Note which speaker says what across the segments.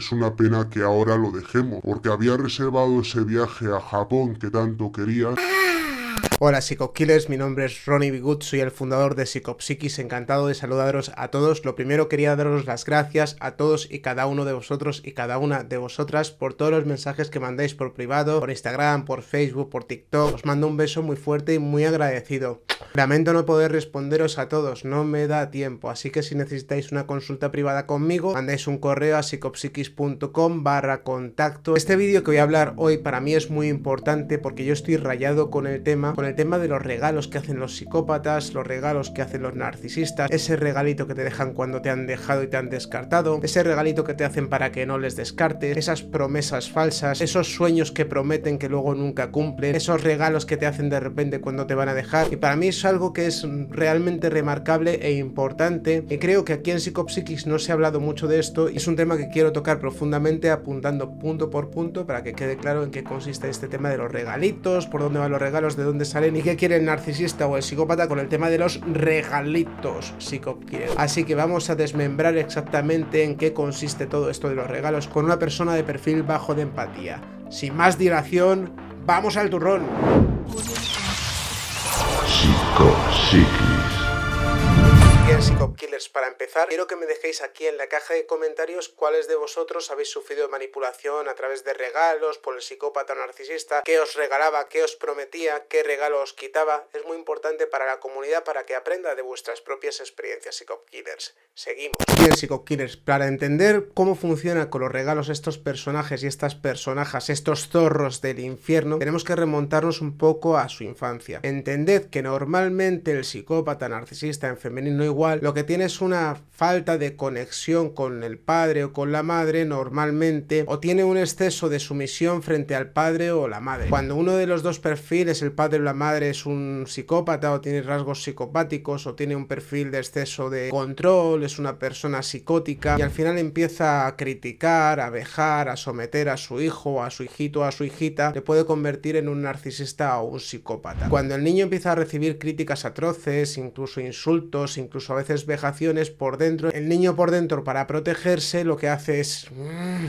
Speaker 1: Es una pena que ahora lo dejemos, porque había reservado ese viaje a Japón que tanto quería. Ah. Hola Psicokillers, mi nombre es Ronnie Bigut, soy el fundador de Psicopsikis. encantado de saludaros a todos. Lo primero quería daros las gracias a todos y cada uno de vosotros y cada una de vosotras por todos los mensajes que mandáis por privado, por Instagram, por Facebook, por TikTok. Os mando un beso muy fuerte y muy agradecido. Lamento no poder responderos a todos, no me da tiempo, así que si necesitáis una consulta privada conmigo, mandáis un correo a psicopsiquis.com barra contacto. Este vídeo que voy a hablar hoy para mí es muy importante porque yo estoy rayado con el tema, con el el tema de los regalos que hacen los psicópatas, los regalos que hacen los narcisistas, ese regalito que te dejan cuando te han dejado y te han descartado, ese regalito que te hacen para que no les descartes, esas promesas falsas, esos sueños que prometen que luego nunca cumplen, esos regalos que te hacen de repente cuando te van a dejar. Y para mí es algo que es realmente remarcable e importante. Y creo que aquí en psicopsiquis no se ha hablado mucho de esto y es un tema que quiero tocar profundamente apuntando punto por punto para que quede claro en qué consiste este tema de los regalitos, por dónde van los regalos, de dónde salen ni qué quiere el narcisista o el psicópata con el tema de los regalitos, si Así que vamos a desmembrar exactamente en qué consiste todo esto de los regalos con una persona de perfil bajo de empatía. Sin más dilación, ¡vamos al turrón! Psico, Killers para empezar, quiero que me dejéis aquí en la caja de comentarios cuáles de vosotros habéis sufrido manipulación a través de regalos por el psicópata narcisista, que os regalaba, que os prometía, qué regalo os quitaba. Es muy importante para la comunidad para que aprenda de vuestras propias experiencias Psicop Killers. Seguimos. Bien, Killers, para entender cómo funciona con los regalos estos personajes y estas personajes, estos zorros del infierno, tenemos que remontarnos un poco a su infancia. Entended que normalmente el psicópata narcisista en femenino igual lo que tiene es una falta de conexión con el padre o con la madre normalmente o tiene un exceso de sumisión frente al padre o la madre. Cuando uno de los dos perfiles, el padre o la madre, es un psicópata o tiene rasgos psicopáticos o tiene un perfil de exceso de control, es una persona psicótica y al final empieza a criticar, a vejar, a someter a su hijo, a su hijito, a su hijita, le puede convertir en un narcisista o un psicópata. Cuando el niño empieza a recibir críticas atroces, incluso insultos, incluso a veces vejaciones por dentro. El niño por dentro, para protegerse, lo que hace es... Mm,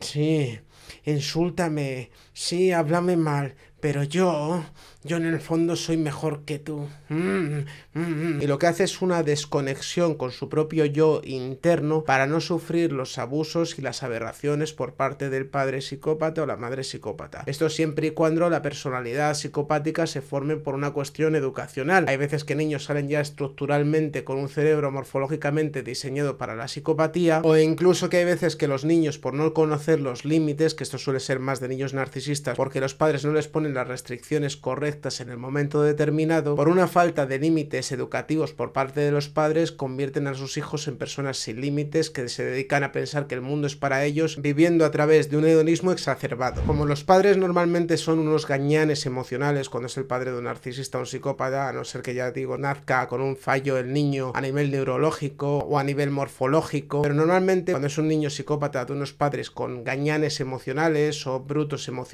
Speaker 1: sí, insúltame, Sí, háblame mal, pero yo, yo en el fondo soy mejor que tú. Mm, mm, mm. Y lo que hace es una desconexión con su propio yo interno para no sufrir los abusos y las aberraciones por parte del padre psicópata o la madre psicópata. Esto siempre y cuando la personalidad psicopática se forme por una cuestión educacional. Hay veces que niños salen ya estructuralmente con un cerebro morfológicamente diseñado para la psicopatía o incluso que hay veces que los niños por no conocer los límites, que esto suele ser más de niños narcisistas, porque los padres no les ponen las restricciones correctas en el momento determinado, por una falta de límites educativos por parte de los padres, convierten a sus hijos en personas sin límites que se dedican a pensar que el mundo es para ellos, viviendo a través de un hedonismo exacerbado. Como los padres normalmente son unos gañanes emocionales cuando es el padre de un narcisista o un psicópata, a no ser que ya digo nazca con un fallo el niño a nivel neurológico o a nivel morfológico, pero normalmente cuando es un niño psicópata de unos padres con gañanes emocionales o brutos emocionales,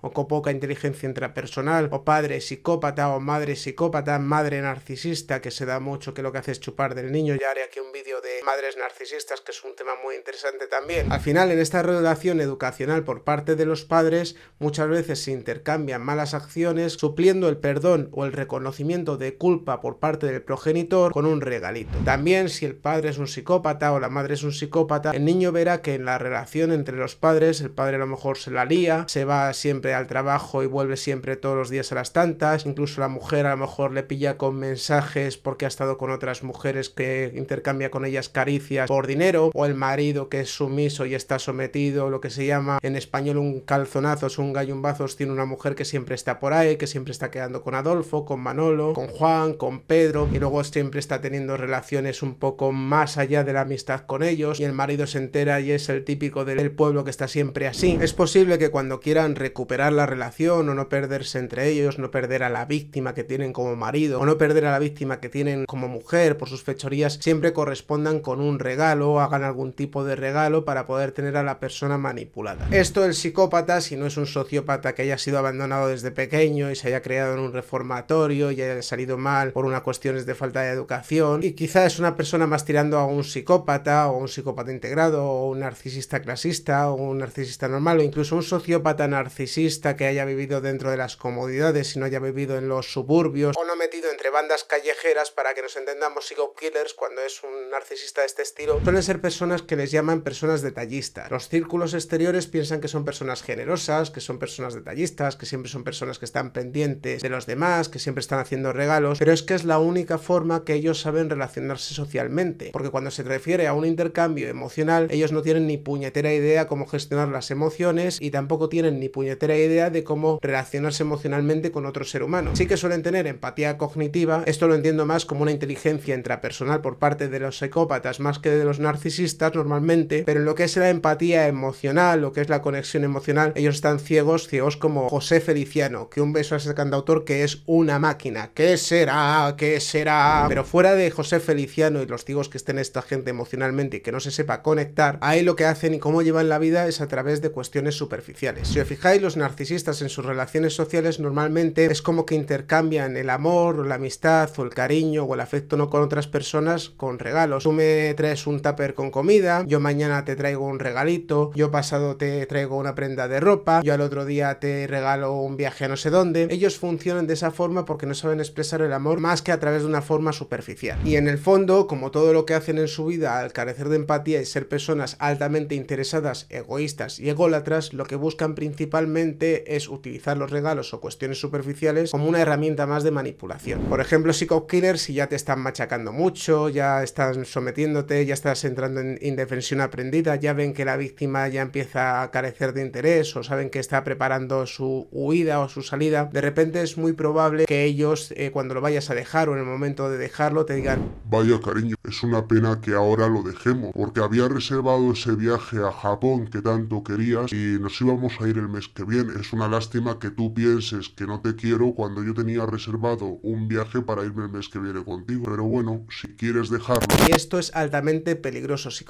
Speaker 1: o con poca inteligencia intrapersonal, o padre psicópata, o madre psicópata, madre narcisista, que se da mucho que lo que hace es chupar del niño. Ya haré aquí un vídeo de madres narcisistas, que es un tema muy interesante también. Al final, en esta relación educacional por parte de los padres, muchas veces se intercambian malas acciones, supliendo el perdón o el reconocimiento de culpa por parte del progenitor con un regalito. También, si el padre es un psicópata o la madre es un psicópata, el niño verá que en la relación entre los padres, el padre a lo mejor se la lía, se va siempre al trabajo y vuelve siempre todos los días a las tantas, incluso la mujer a lo mejor le pilla con mensajes porque ha estado con otras mujeres que intercambia con ellas caricias por dinero, o el marido que es sumiso y está sometido, lo que se llama en español un calzonazos, un gallumbazos, tiene una mujer que siempre está por ahí, que siempre está quedando con Adolfo, con Manolo, con Juan, con Pedro, y luego siempre está teniendo relaciones un poco más allá de la amistad con ellos, y el marido se entera y es el típico del pueblo que está siempre así. Es posible que cuando recuperar la relación o no perderse entre ellos, no perder a la víctima que tienen como marido o no perder a la víctima que tienen como mujer por sus fechorías, siempre correspondan con un regalo, o hagan algún tipo de regalo para poder tener a la persona manipulada. Esto el psicópata, si no es un sociópata que haya sido abandonado desde pequeño y se haya creado en un reformatorio y haya salido mal por unas cuestiones de falta de educación y quizá es una persona más tirando a un psicópata o un psicópata integrado o un narcisista clasista o un narcisista normal o incluso un sociópata narcisista que haya vivido dentro de las comodidades y no haya vivido en los suburbios o no metido entre bandas callejeras para que nos entendamos psycho killers cuando es un narcisista de este estilo, suelen ser personas que les llaman personas detallistas. Los círculos exteriores piensan que son personas generosas, que son personas detallistas, que siempre son personas que están pendientes de los demás, que siempre están haciendo regalos, pero es que es la única forma que ellos saben relacionarse socialmente, porque cuando se refiere a un intercambio emocional, ellos no tienen ni puñetera idea cómo gestionar las emociones y tampoco tienen ni puñetera idea de cómo relacionarse emocionalmente con otro ser humano. Sí que suelen tener empatía cognitiva, esto lo entiendo más como una inteligencia intrapersonal por parte de los psicópatas más que de los narcisistas normalmente, pero en lo que es la empatía emocional, lo que es la conexión emocional, ellos están ciegos, ciegos como José Feliciano, que un beso a ese cantautor que es una máquina. ¿Qué será? ¿Qué será? Pero fuera de José Feliciano y los ciegos que estén esta gente emocionalmente y que no se sepa conectar, ahí lo que hacen y cómo llevan la vida es a través de cuestiones superficiales fijáis, los narcisistas en sus relaciones sociales normalmente es como que intercambian el amor, o la amistad, o el cariño, o el afecto no con otras personas con regalos. Tú me traes un tupper con comida, yo mañana te traigo un regalito, yo pasado te traigo una prenda de ropa, yo al otro día te regalo un viaje a no sé dónde. Ellos funcionan de esa forma porque no saben expresar el amor más que a través de una forma superficial. Y en el fondo, como todo lo que hacen en su vida al carecer de empatía y ser personas altamente interesadas, egoístas y ególatras, lo que buscan principalmente principalmente es utilizar los regalos o cuestiones superficiales como una herramienta más de manipulación. Por ejemplo, si Killer, si ya te están machacando mucho, ya están sometiéndote, ya estás entrando en indefensión aprendida, ya ven que la víctima ya empieza a carecer de interés o saben que está preparando su huida o su salida, de repente es muy probable que ellos, eh, cuando lo vayas a dejar o en el momento de dejarlo, te digan: Vaya cariño, es una pena que ahora lo dejemos, porque había reservado ese viaje a Japón que tanto querías y nos íbamos a ir el mes que viene. Es una lástima que tú pienses que no te quiero cuando yo tenía reservado un viaje para irme el mes que viene contigo. Pero bueno, si quieres dejarlo... Y esto es altamente peligroso, si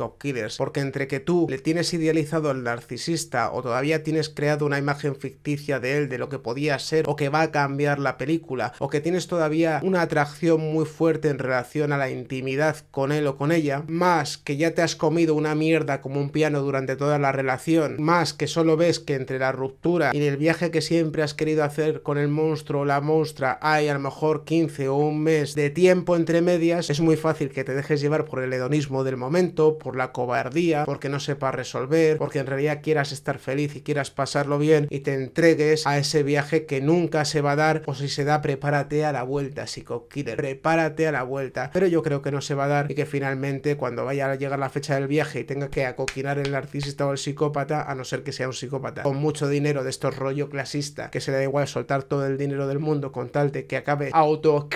Speaker 1: porque entre que tú le tienes idealizado al narcisista o todavía tienes creado una imagen ficticia de él, de lo que podía ser o que va a cambiar la película, o que tienes todavía una atracción muy fuerte en relación a la intimidad con él o con ella, más que ya te has comido una mierda como un piano durante toda la relación, más que solo ves que entre la ruptura y el viaje que siempre has querido hacer con el monstruo o la monstrua, hay a lo mejor 15 o un mes de tiempo entre medias, es muy fácil que te dejes llevar por el hedonismo del momento, por la cobardía, porque no sepa resolver, porque en realidad quieras estar feliz y quieras pasarlo bien y te entregues a ese viaje que nunca se va a dar o si se da, prepárate a la vuelta, psico prepárate a la vuelta. Pero yo creo que no se va a dar y que finalmente cuando vaya a llegar la fecha del viaje y tenga que acoquinar el narcisista o el psicópata, a no ser que sea un psicópata, mucho dinero de estos rollo clasista, que se le da igual soltar todo el dinero del mundo con tal de que acabe auto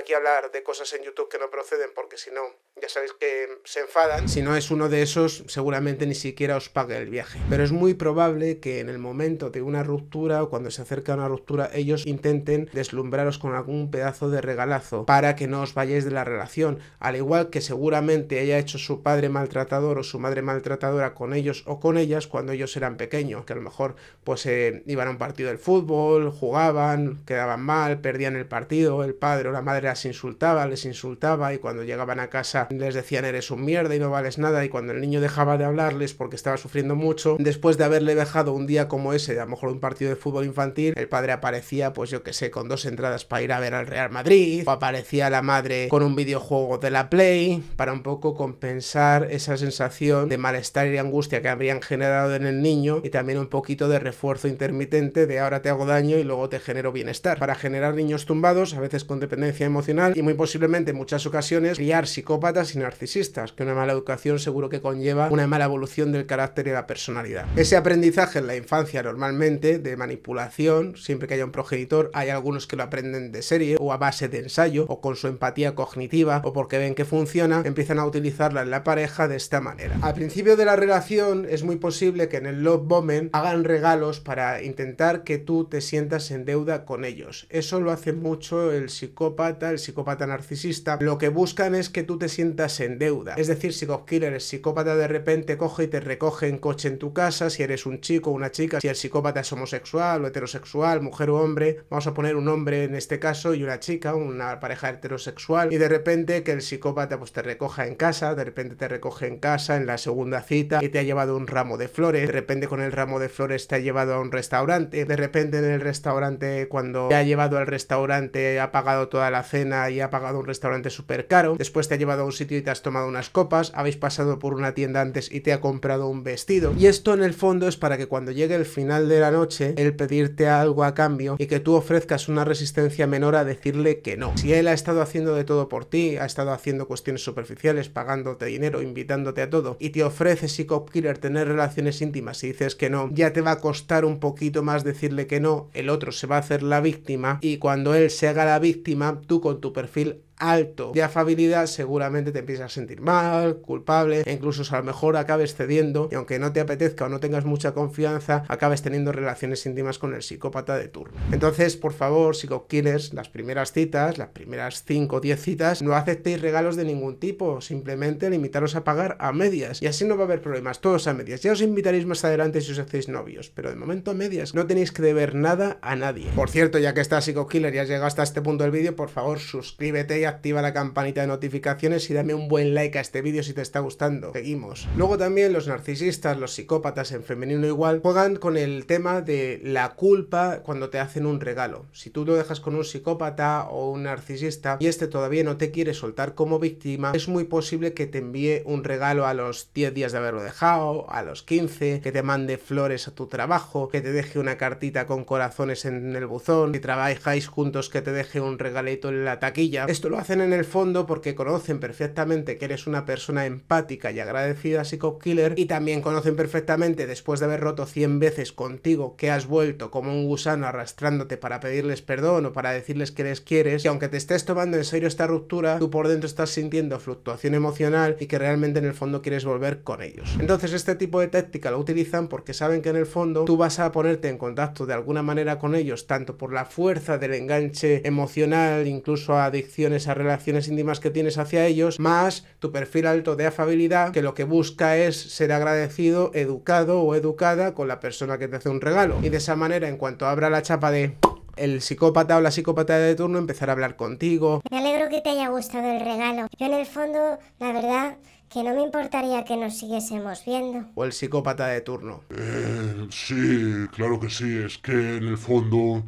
Speaker 1: aquí hablar de cosas en YouTube que no proceden, porque si no, ya sabéis que se enfadan. Si no es uno de esos, seguramente ni siquiera os pague el viaje. Pero es muy probable que en el momento de una ruptura o cuando se acerca una ruptura, ellos intenten deslumbraros con algún pedazo de regalazo para que no os vayáis de la relación. Al igual que seguramente haya hecho su padre maltratador o su madre maltratadora con ellos o con ellas cuando ellos eran pequeños, que a lo mejor pues eh, iban a un partido del fútbol, jugaban, quedaban mal, perdían el partido, el padre o la madre las insultaba, les insultaba y cuando llegaban a casa les decían eres un mierda y no vales nada y cuando el niño dejaba de hablarles porque estaba sufriendo mucho, después de haberle dejado un día como ese, a lo mejor un partido de fútbol infantil, el padre aparecía pues yo que sé, con dos entradas para ir a ver al Real Madrid o aparecía la madre con un videojuego de la Play para un poco compensar esa sensación de malestar y angustia que habrían generado en el niño y también un poquito de refuerzo intermitente de ahora te hago daño y luego te genero bienestar. Para generar niños tumbados, a veces con dependencia emocional, y muy posiblemente en muchas ocasiones criar psicópatas y narcisistas, que una mala educación seguro que conlleva una mala evolución del carácter y la personalidad. Ese aprendizaje en la infancia normalmente de manipulación, siempre que haya un progenitor, hay algunos que lo aprenden de serie o a base de ensayo o con su empatía cognitiva o porque ven que funciona, empiezan a utilizarla en la pareja de esta manera. Al principio de la relación es muy posible que en el love bombing hagan regalos para intentar que tú te sientas en deuda con ellos. Eso lo hace mucho el psicópata el psicópata narcisista, lo que buscan es que tú te sientas en deuda. Es decir, si Killer, el psicópata de repente coge y te recoge en coche en tu casa, si eres un chico o una chica, si el psicópata es homosexual o heterosexual, mujer o hombre, vamos a poner un hombre en este caso y una chica, una pareja heterosexual, y de repente que el psicópata pues te recoja en casa, de repente te recoge en casa en la segunda cita y te ha llevado un ramo de flores, de repente con el ramo de flores te ha llevado a un restaurante, de repente en el restaurante cuando te ha llevado al restaurante ha pagado toda la cena, y ha pagado un restaurante súper caro, después te ha llevado a un sitio y te has tomado unas copas, habéis pasado por una tienda antes y te ha comprado un vestido. Y esto en el fondo es para que cuando llegue el final de la noche, él pedirte algo a cambio y que tú ofrezcas una resistencia menor a decirle que no. Si él ha estado haciendo de todo por ti, ha estado haciendo cuestiones superficiales, pagándote dinero, invitándote a todo, y te ofrece cop Killer tener relaciones íntimas y dices que no, ya te va a costar un poquito más decirle que no, el otro se va a hacer la víctima y cuando él se haga la víctima, tú con tu perfil alto de afabilidad, seguramente te empiezas a sentir mal, culpable, e incluso a lo mejor acabes cediendo y aunque no te apetezca o no tengas mucha confianza, acabes teniendo relaciones íntimas con el psicópata de turno. Entonces, por favor, psico-killers, las primeras citas, las primeras 5 o 10 citas, no aceptéis regalos de ningún tipo, simplemente limitaros a pagar a medias y así no va a haber problemas, todos a medias. Ya os invitaréis más adelante si os hacéis novios, pero de momento a medias, no tenéis que deber nada a nadie. Por cierto, ya que estás psico killer y has llegado hasta este punto del vídeo, por favor suscríbete y activa la campanita de notificaciones y dame un buen like a este vídeo si te está gustando. Seguimos. Luego también los narcisistas, los psicópatas en femenino igual, juegan con el tema de la culpa cuando te hacen un regalo. Si tú lo dejas con un psicópata o un narcisista y este todavía no te quiere soltar como víctima, es muy posible que te envíe un regalo a los 10 días de haberlo dejado, a los 15, que te mande flores a tu trabajo, que te deje una cartita con corazones en el buzón, si trabajáis juntos que te deje un regalito en la taquilla. Esto lo hacen en el fondo porque conocen perfectamente que eres una persona empática y agradecida, psicokiller Killer, y también conocen perfectamente, después de haber roto 100 veces contigo, que has vuelto como un gusano arrastrándote para pedirles perdón o para decirles que les quieres, y aunque te estés tomando en serio esta ruptura, tú por dentro estás sintiendo fluctuación emocional y que realmente en el fondo quieres volver con ellos. Entonces este tipo de táctica lo utilizan porque saben que en el fondo tú vas a ponerte en contacto de alguna manera con ellos, tanto por la fuerza del enganche emocional, incluso a adicciones relaciones íntimas que tienes hacia ellos, más tu perfil alto de afabilidad, que lo que busca es ser agradecido, educado o educada con la persona que te hace un regalo. Y de esa manera, en cuanto abra la chapa de el psicópata o la psicópata de turno empezar a hablar contigo. Me alegro que te haya gustado el regalo. Yo en el fondo, la verdad, que no me importaría que nos siguiésemos viendo. O el psicópata de turno. Eh, sí, claro que sí. Es que en el fondo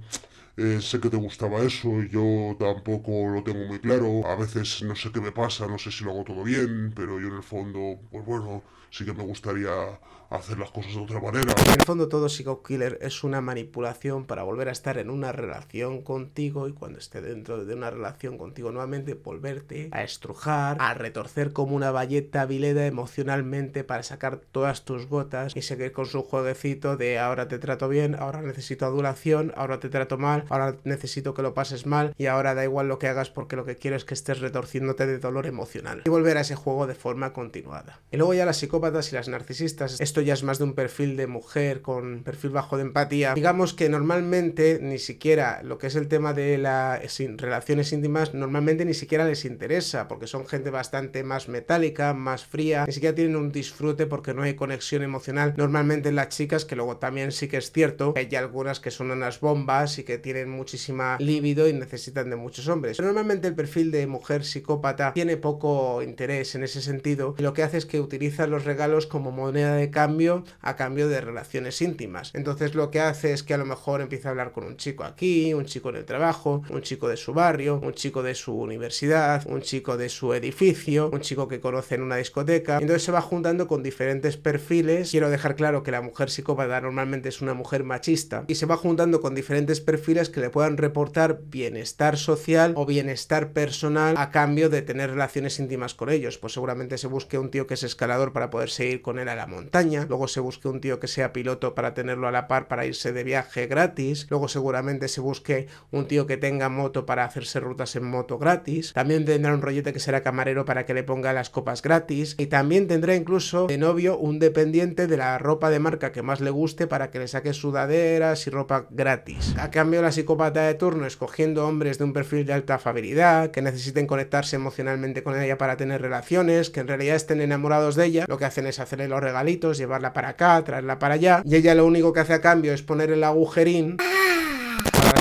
Speaker 1: eh, sé que te gustaba eso, yo tampoco lo tengo muy claro, a veces no sé qué me pasa, no sé si lo hago todo bien, pero yo en el fondo, pues bueno, sí que me gustaría hacer las cosas de otra manera. En el fondo todo psico Killer es una manipulación para volver a estar en una relación contigo y cuando esté dentro de una relación contigo nuevamente volverte a estrujar, a retorcer como una valleta vileda emocionalmente para sacar todas tus gotas y seguir con su jueguecito de ahora te trato bien, ahora necesito adulación, ahora te trato mal, ahora necesito que lo pases mal y ahora da igual lo que hagas porque lo que quiero es que estés retorciéndote de dolor emocional y volver a ese juego de forma continuada. Y luego ya las psicópatas y las narcisistas, esto ya es más de un perfil de mujer con perfil bajo de empatía. Digamos que normalmente ni siquiera lo que es el tema de las relaciones íntimas, normalmente ni siquiera les interesa, porque son gente bastante más metálica, más fría, ni siquiera tienen un disfrute porque no hay conexión emocional. Normalmente las chicas, que luego también sí que es cierto, hay algunas que son unas bombas y que tienen muchísima libido y necesitan de muchos hombres. Pero normalmente el perfil de mujer psicópata tiene poco interés en ese sentido y lo que hace es que utiliza los regalos como moneda de cambio a cambio de relaciones íntimas. Entonces lo que hace es que a lo mejor empieza a hablar con un chico aquí, un chico en el trabajo, un chico de su barrio, un chico de su universidad, un chico de su edificio, un chico que conoce en una discoteca. Entonces se va juntando con diferentes perfiles. Quiero dejar claro que la mujer psicópata normalmente es una mujer machista y se va juntando con diferentes perfiles que le puedan reportar bienestar social o bienestar personal a cambio de tener relaciones íntimas con ellos. Pues seguramente se busque un tío que es escalador para poder seguir con él a la montaña luego se busque un tío que sea piloto para tenerlo a la par para irse de viaje gratis, luego seguramente se busque un tío que tenga moto para hacerse rutas en moto gratis, también tendrá un rollete que será camarero para que le ponga las copas gratis y también tendrá incluso de novio un dependiente de la ropa de marca que más le guste para que le saque sudaderas y ropa gratis. A cambio la psicópata de turno escogiendo hombres de un perfil de alta afabilidad, que necesiten conectarse emocionalmente con ella para tener relaciones, que en realidad estén enamorados de ella, lo que hacen es hacerle los regalitos llevarla para acá, traerla para allá, y ella lo único que hace a cambio es poner el agujerín. Ah,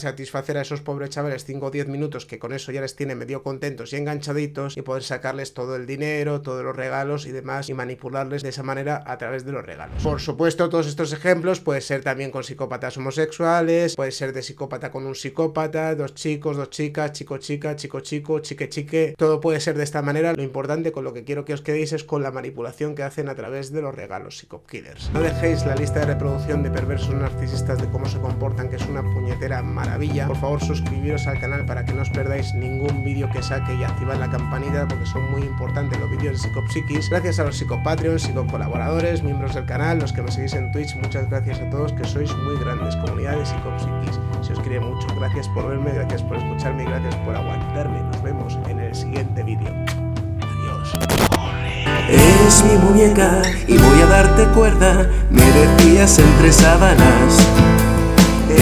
Speaker 1: satisfacer a esos pobres chavales 5 o 10 minutos que con eso ya les tiene medio contentos y enganchaditos y poder sacarles todo el dinero, todos los regalos y demás y manipularles de esa manera a través de los regalos. Por supuesto, todos estos ejemplos puede ser también con psicópatas homosexuales, puede ser de psicópata con un psicópata, dos chicos, dos chicas, chico chica, chico chico, chique chique, todo puede ser de esta manera. Lo importante con lo que quiero que os quedéis es con la manipulación que hacen a través de los regalos psicopkillers. No dejéis la lista de reproducción de perversos narcisistas de cómo se comportan, que es una puñetera mala. Por favor suscribiros al canal para que no os perdáis ningún vídeo que saque y activad la campanita porque son muy importantes los vídeos de Psicopsiquis. Gracias a los psicopatreons, psicocolaboradores, miembros del canal, los que me seguís en Twitch, muchas gracias a todos que sois muy grandes. comunidades de Psicopsiquis, se os quiere mucho. Gracias por verme, gracias por escucharme y gracias por aguantarme. Nos vemos en el siguiente vídeo. Adiós.
Speaker 2: mi y voy a darte cuerda,
Speaker 1: me decías entre sábanas.